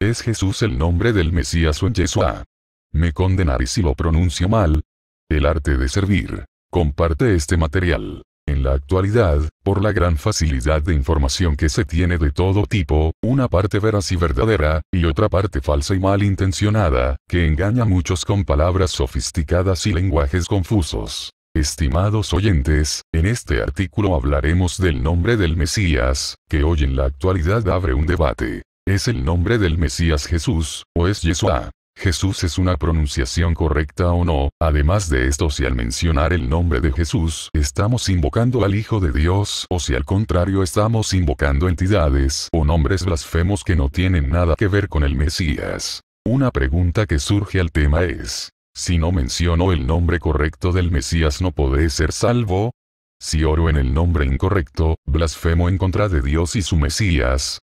¿Es Jesús el nombre del Mesías o en Yeshua? Ah, me condenaré si lo pronuncio mal. El arte de servir. Comparte este material. En la actualidad, por la gran facilidad de información que se tiene de todo tipo, una parte veraz y verdadera, y otra parte falsa y malintencionada, que engaña a muchos con palabras sofisticadas y lenguajes confusos. Estimados oyentes, en este artículo hablaremos del nombre del Mesías, que hoy en la actualidad abre un debate. ¿Es el nombre del Mesías Jesús, o es Yeshua? Jesús es una pronunciación correcta o no, además de esto si al mencionar el nombre de Jesús estamos invocando al Hijo de Dios o si al contrario estamos invocando entidades o nombres blasfemos que no tienen nada que ver con el Mesías. Una pregunta que surge al tema es, si no menciono el nombre correcto del Mesías no podré ser salvo, si oro en el nombre incorrecto, blasfemo en contra de Dios y su Mesías,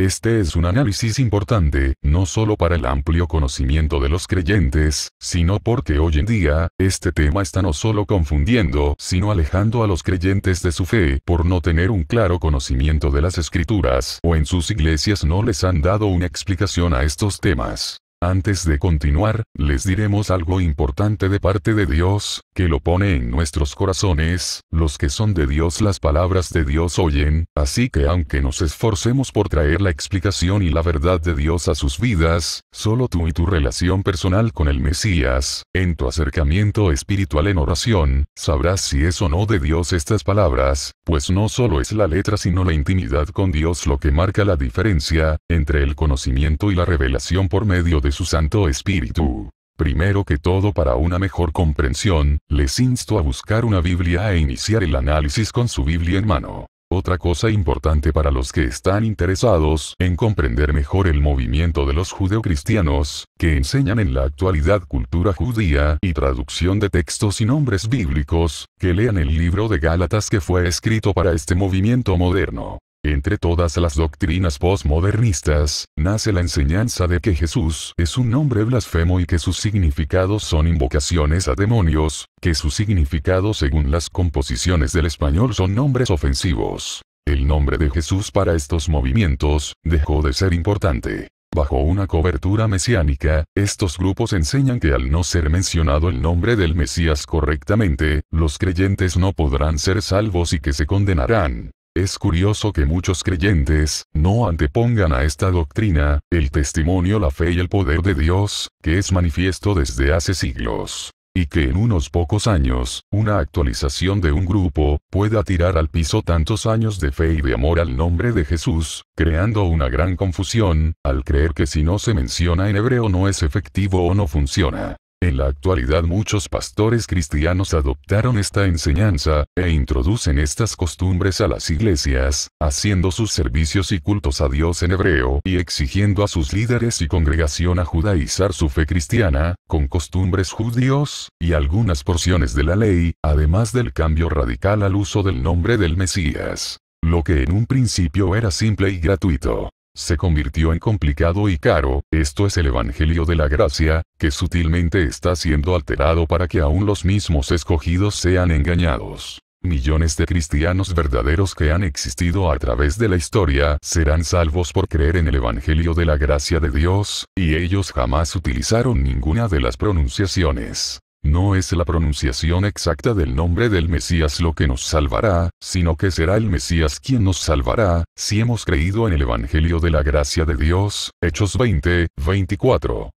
este es un análisis importante, no solo para el amplio conocimiento de los creyentes, sino porque hoy en día, este tema está no solo confundiendo, sino alejando a los creyentes de su fe, por no tener un claro conocimiento de las escrituras, o en sus iglesias no les han dado una explicación a estos temas. Antes de continuar, les diremos algo importante de parte de Dios, que lo pone en nuestros corazones, los que son de Dios las palabras de Dios oyen, así que aunque nos esforcemos por traer la explicación y la verdad de Dios a sus vidas, solo tú y tu relación personal con el Mesías, en tu acercamiento espiritual en oración, sabrás si es o no de Dios estas palabras, pues no solo es la letra sino la intimidad con Dios lo que marca la diferencia, entre el conocimiento y la revelación por medio de su Santo Espíritu. Primero que todo para una mejor comprensión, les insto a buscar una Biblia e iniciar el análisis con su Biblia en mano. Otra cosa importante para los que están interesados en comprender mejor el movimiento de los judeocristianos, que enseñan en la actualidad cultura judía y traducción de textos y nombres bíblicos, que lean el libro de Gálatas que fue escrito para este movimiento moderno. Entre todas las doctrinas postmodernistas, nace la enseñanza de que Jesús es un nombre blasfemo y que sus significados son invocaciones a demonios, que su significado según las composiciones del español son nombres ofensivos. El nombre de Jesús para estos movimientos, dejó de ser importante. Bajo una cobertura mesiánica, estos grupos enseñan que al no ser mencionado el nombre del Mesías correctamente, los creyentes no podrán ser salvos y que se condenarán. Es curioso que muchos creyentes, no antepongan a esta doctrina, el testimonio la fe y el poder de Dios, que es manifiesto desde hace siglos y que en unos pocos años, una actualización de un grupo, pueda tirar al piso tantos años de fe y de amor al nombre de Jesús, creando una gran confusión, al creer que si no se menciona en hebreo no es efectivo o no funciona. En la actualidad muchos pastores cristianos adoptaron esta enseñanza, e introducen estas costumbres a las iglesias, haciendo sus servicios y cultos a Dios en hebreo y exigiendo a sus líderes y congregación a judaizar su fe cristiana, con costumbres judíos, y algunas porciones de la ley, además del cambio radical al uso del nombre del Mesías. Lo que en un principio era simple y gratuito, se convirtió en complicado y caro, esto es el Evangelio de la Gracia, que sutilmente está siendo alterado para que aún los mismos escogidos sean engañados. Millones de cristianos verdaderos que han existido a través de la historia serán salvos por creer en el Evangelio de la gracia de Dios, y ellos jamás utilizaron ninguna de las pronunciaciones. No es la pronunciación exacta del nombre del Mesías lo que nos salvará, sino que será el Mesías quien nos salvará, si hemos creído en el Evangelio de la gracia de Dios, Hechos 20, 24.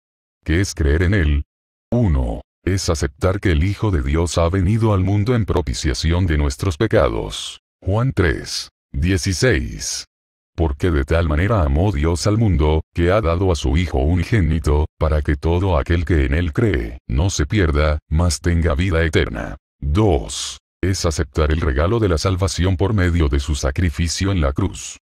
¿Qué es creer en Él? 1. Es aceptar que el Hijo de Dios ha venido al mundo en propiciación de nuestros pecados. Juan 3. 16 porque de tal manera amó Dios al mundo, que ha dado a su Hijo unigénito, para que todo aquel que en Él cree, no se pierda, mas tenga vida eterna. 2. Es aceptar el regalo de la salvación por medio de su sacrificio en la cruz.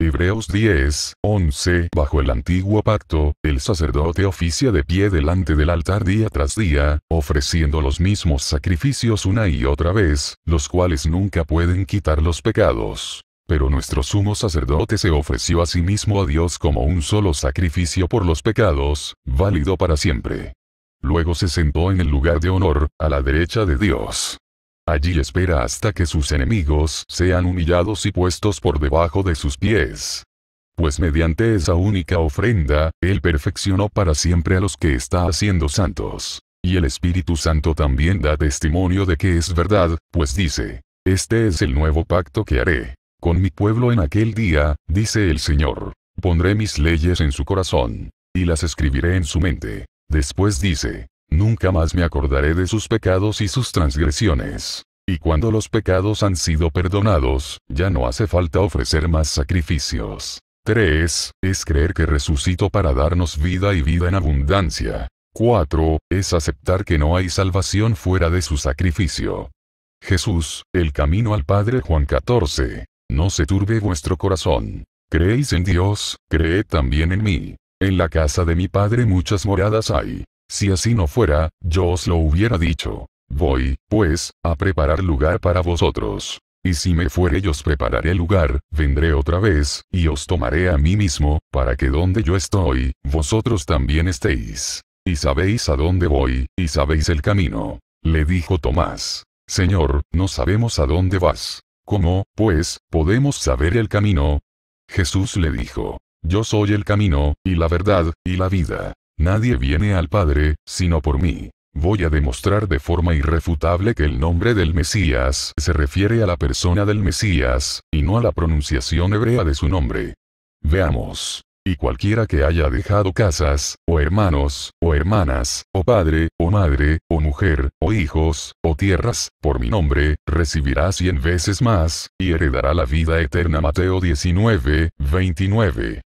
Hebreos 10, 11 Bajo el antiguo pacto, el sacerdote oficia de pie delante del altar día tras día, ofreciendo los mismos sacrificios una y otra vez, los cuales nunca pueden quitar los pecados. Pero nuestro sumo sacerdote se ofreció a sí mismo a Dios como un solo sacrificio por los pecados, válido para siempre. Luego se sentó en el lugar de honor, a la derecha de Dios. Allí espera hasta que sus enemigos sean humillados y puestos por debajo de sus pies. Pues mediante esa única ofrenda, Él perfeccionó para siempre a los que está haciendo santos. Y el Espíritu Santo también da testimonio de que es verdad, pues dice, Este es el nuevo pacto que haré con mi pueblo en aquel día, dice el Señor. Pondré mis leyes en su corazón, y las escribiré en su mente. Después dice, nunca más me acordaré de sus pecados y sus transgresiones. Y cuando los pecados han sido perdonados, ya no hace falta ofrecer más sacrificios. 3. Es creer que resucitó para darnos vida y vida en abundancia. 4. Es aceptar que no hay salvación fuera de su sacrificio. Jesús, el camino al Padre Juan 14. No se turbe vuestro corazón. Creéis en Dios, creed también en mí. En la casa de mi Padre muchas moradas hay. Si así no fuera, yo os lo hubiera dicho. Voy, pues, a preparar lugar para vosotros. Y si me fuere yo os prepararé lugar, vendré otra vez, y os tomaré a mí mismo, para que donde yo estoy, vosotros también estéis. Y sabéis a dónde voy, y sabéis el camino. Le dijo Tomás. Señor, no sabemos a dónde vas. ¿Cómo, pues, podemos saber el camino? Jesús le dijo, Yo soy el camino, y la verdad, y la vida. Nadie viene al Padre, sino por mí. Voy a demostrar de forma irrefutable que el nombre del Mesías se refiere a la persona del Mesías, y no a la pronunciación hebrea de su nombre. Veamos y cualquiera que haya dejado casas, o hermanos, o hermanas, o padre, o madre, o mujer, o hijos, o tierras, por mi nombre, recibirá cien veces más, y heredará la vida eterna. Mateo 19, 29.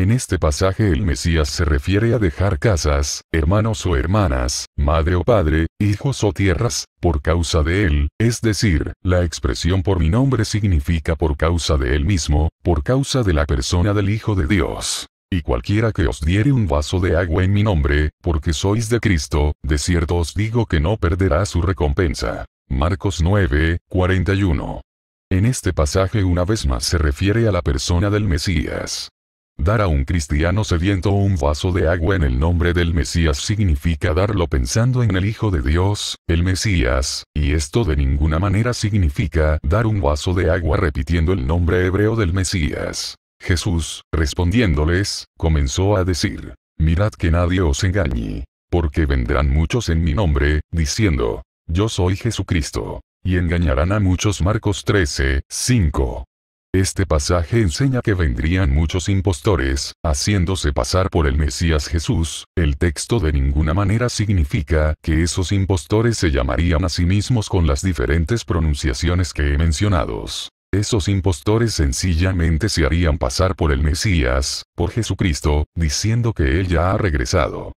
En este pasaje el Mesías se refiere a dejar casas, hermanos o hermanas, madre o padre, hijos o tierras, por causa de él, es decir, la expresión por mi nombre significa por causa de él mismo, por causa de la persona del Hijo de Dios. Y cualquiera que os diere un vaso de agua en mi nombre, porque sois de Cristo, de cierto os digo que no perderá su recompensa. Marcos 9, 41. En este pasaje una vez más se refiere a la persona del Mesías. Dar a un cristiano sediento un vaso de agua en el nombre del Mesías significa darlo pensando en el Hijo de Dios, el Mesías, y esto de ninguna manera significa dar un vaso de agua repitiendo el nombre hebreo del Mesías. Jesús, respondiéndoles, comenzó a decir, Mirad que nadie os engañe, porque vendrán muchos en mi nombre, diciendo, Yo soy Jesucristo, y engañarán a muchos Marcos 13, 5. Este pasaje enseña que vendrían muchos impostores, haciéndose pasar por el Mesías Jesús, el texto de ninguna manera significa que esos impostores se llamarían a sí mismos con las diferentes pronunciaciones que he mencionado. Esos impostores sencillamente se harían pasar por el Mesías, por Jesucristo, diciendo que Él ya ha regresado.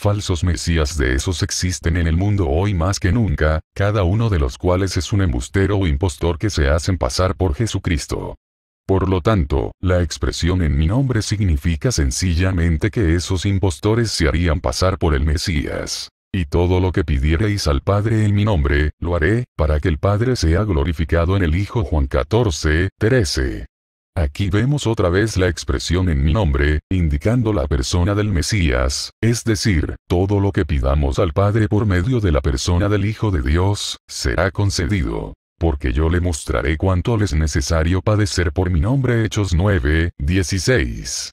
Falsos mesías de esos existen en el mundo hoy más que nunca, cada uno de los cuales es un embustero o impostor que se hacen pasar por Jesucristo. Por lo tanto, la expresión en mi nombre significa sencillamente que esos impostores se harían pasar por el Mesías. Y todo lo que pidierais al Padre en mi nombre, lo haré, para que el Padre sea glorificado en el Hijo Juan 14, 13. Aquí vemos otra vez la expresión en mi nombre, indicando la persona del Mesías, es decir, todo lo que pidamos al Padre por medio de la persona del Hijo de Dios, será concedido. Porque yo le mostraré cuánto les es necesario padecer por mi nombre. Hechos 9, 16.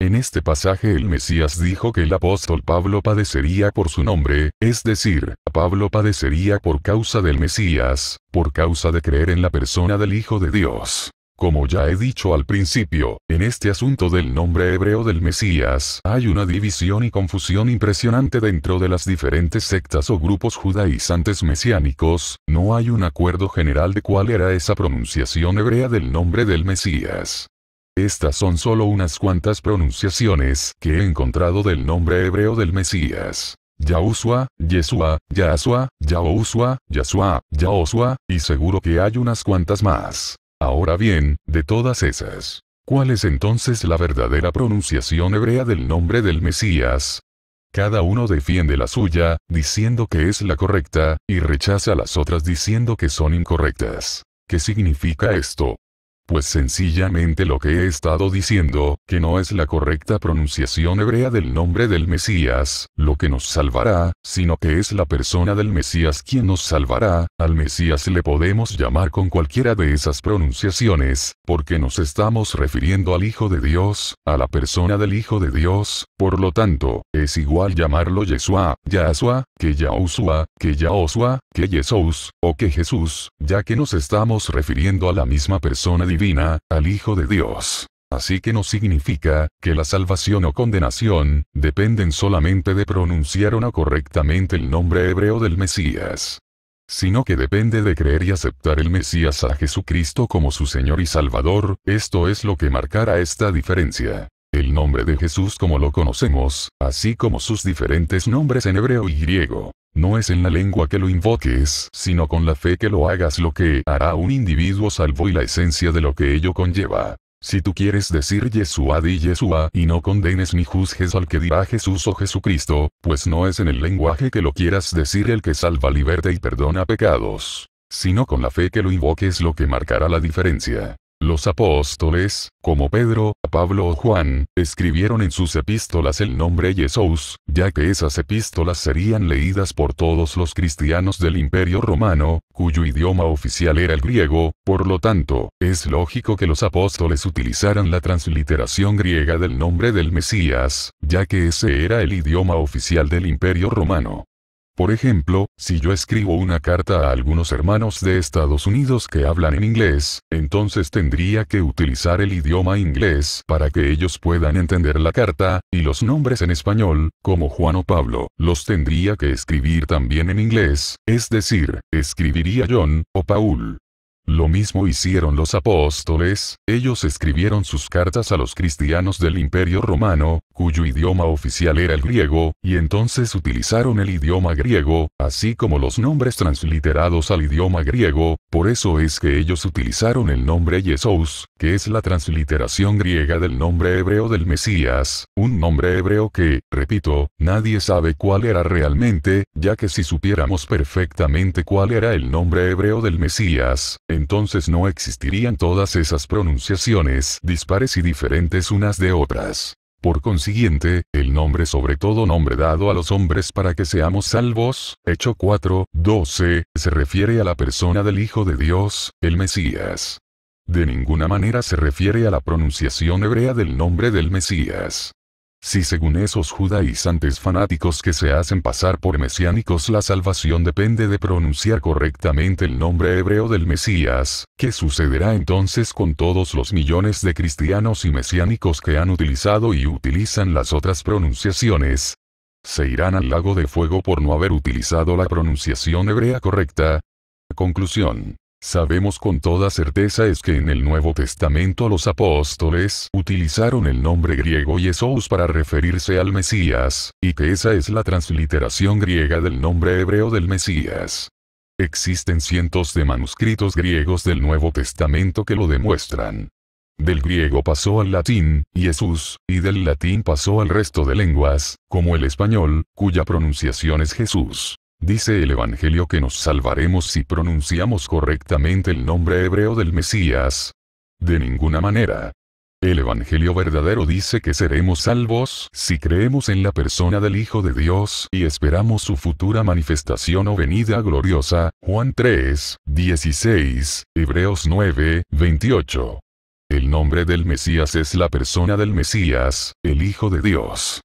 En este pasaje el Mesías dijo que el apóstol Pablo padecería por su nombre, es decir, Pablo padecería por causa del Mesías, por causa de creer en la persona del Hijo de Dios. Como ya he dicho al principio, en este asunto del nombre hebreo del Mesías hay una división y confusión impresionante dentro de las diferentes sectas o grupos judaizantes mesiánicos, no hay un acuerdo general de cuál era esa pronunciación hebrea del nombre del Mesías. Estas son solo unas cuantas pronunciaciones que he encontrado del nombre hebreo del Mesías. Yahushua, Yeshua, Yahasua, Yahusua, Yasua, Yaosua, y seguro que hay unas cuantas más. Ahora bien, de todas esas, ¿cuál es entonces la verdadera pronunciación hebrea del nombre del Mesías? Cada uno defiende la suya, diciendo que es la correcta, y rechaza las otras diciendo que son incorrectas. ¿Qué significa esto? pues sencillamente lo que he estado diciendo, que no es la correcta pronunciación hebrea del nombre del Mesías, lo que nos salvará, sino que es la persona del Mesías quien nos salvará, al Mesías le podemos llamar con cualquiera de esas pronunciaciones, porque nos estamos refiriendo al Hijo de Dios, a la persona del Hijo de Dios, por lo tanto, es igual llamarlo Yeshua, Yahshua, que Yahushua, que Yahoshua, que Jesús, o que Jesús, ya que nos estamos refiriendo a la misma persona divina al Hijo de Dios. Así que no significa, que la salvación o condenación, dependen solamente de pronunciar o no correctamente el nombre hebreo del Mesías sino que depende de creer y aceptar el Mesías a Jesucristo como su Señor y Salvador, esto es lo que marcará esta diferencia. El nombre de Jesús como lo conocemos, así como sus diferentes nombres en hebreo y griego, no es en la lengua que lo invoques, sino con la fe que lo hagas lo que hará un individuo salvo y la esencia de lo que ello conlleva. Si tú quieres decir Yeshua di Yeshua y no condenes ni juzgues al que dirá Jesús o Jesucristo, pues no es en el lenguaje que lo quieras decir el que salva, liberte y perdona pecados, sino con la fe que lo invoques lo que marcará la diferencia. Los apóstoles, como Pedro, Pablo o Juan, escribieron en sus epístolas el nombre Jesús, ya que esas epístolas serían leídas por todos los cristianos del Imperio Romano, cuyo idioma oficial era el griego, por lo tanto, es lógico que los apóstoles utilizaran la transliteración griega del nombre del Mesías, ya que ese era el idioma oficial del Imperio Romano. Por ejemplo, si yo escribo una carta a algunos hermanos de Estados Unidos que hablan en inglés, entonces tendría que utilizar el idioma inglés para que ellos puedan entender la carta, y los nombres en español, como Juan o Pablo, los tendría que escribir también en inglés, es decir, escribiría John o Paul. Lo mismo hicieron los apóstoles, ellos escribieron sus cartas a los cristianos del Imperio Romano, cuyo idioma oficial era el griego, y entonces utilizaron el idioma griego, así como los nombres transliterados al idioma griego, por eso es que ellos utilizaron el nombre Jesús, que es la transliteración griega del nombre hebreo del Mesías, un nombre hebreo que, repito, nadie sabe cuál era realmente, ya que si supiéramos perfectamente cuál era el nombre hebreo del Mesías, entonces no existirían todas esas pronunciaciones dispares y diferentes unas de otras. Por consiguiente, el nombre sobre todo nombre dado a los hombres para que seamos salvos, Hecho 4, 12, se refiere a la persona del Hijo de Dios, el Mesías. De ninguna manera se refiere a la pronunciación hebrea del nombre del Mesías. Si según esos judaizantes fanáticos que se hacen pasar por mesiánicos la salvación depende de pronunciar correctamente el nombre hebreo del Mesías, ¿qué sucederá entonces con todos los millones de cristianos y mesiánicos que han utilizado y utilizan las otras pronunciaciones? ¿Se irán al lago de fuego por no haber utilizado la pronunciación hebrea correcta? Conclusión. Sabemos con toda certeza es que en el Nuevo Testamento los apóstoles utilizaron el nombre griego Yesous para referirse al Mesías, y que esa es la transliteración griega del nombre hebreo del Mesías. Existen cientos de manuscritos griegos del Nuevo Testamento que lo demuestran. Del griego pasó al latín, Jesús, y del latín pasó al resto de lenguas, como el español, cuya pronunciación es Jesús. Dice el Evangelio que nos salvaremos si pronunciamos correctamente el nombre hebreo del Mesías. De ninguna manera. El Evangelio verdadero dice que seremos salvos si creemos en la persona del Hijo de Dios y esperamos su futura manifestación o venida gloriosa. Juan 3, 16, Hebreos 9, 28. El nombre del Mesías es la persona del Mesías, el Hijo de Dios.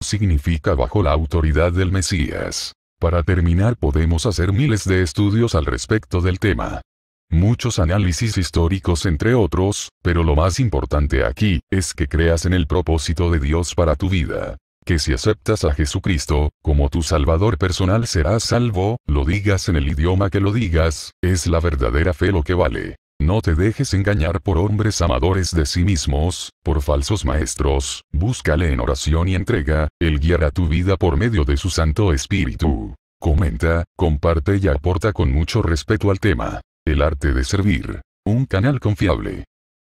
Significa bajo la autoridad del Mesías. Para terminar podemos hacer miles de estudios al respecto del tema. Muchos análisis históricos entre otros, pero lo más importante aquí, es que creas en el propósito de Dios para tu vida. Que si aceptas a Jesucristo, como tu Salvador personal serás salvo, lo digas en el idioma que lo digas, es la verdadera fe lo que vale. No te dejes engañar por hombres amadores de sí mismos, por falsos maestros, búscale en oración y entrega, Él guiará tu vida por medio de su Santo Espíritu. Comenta, comparte y aporta con mucho respeto al tema. El arte de servir. Un canal confiable.